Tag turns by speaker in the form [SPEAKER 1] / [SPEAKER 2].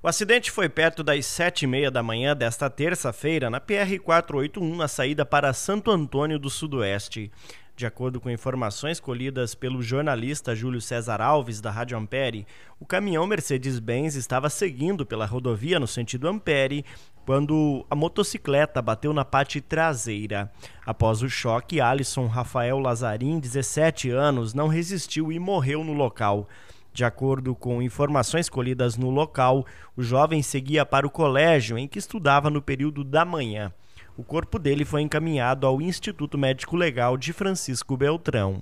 [SPEAKER 1] O acidente foi perto das sete e meia da manhã desta terça-feira na PR-481, na saída para Santo Antônio do Sudoeste. De acordo com informações colhidas pelo jornalista Júlio César Alves, da Rádio Ampere, o caminhão Mercedes-Benz estava seguindo pela rodovia no sentido Ampere quando a motocicleta bateu na parte traseira. Após o choque, Alisson Rafael Lazarim, 17 anos, não resistiu e morreu no local. De acordo com informações colhidas no local, o jovem seguia para o colégio em que estudava no período da manhã. O corpo dele foi encaminhado ao Instituto Médico Legal de Francisco Beltrão.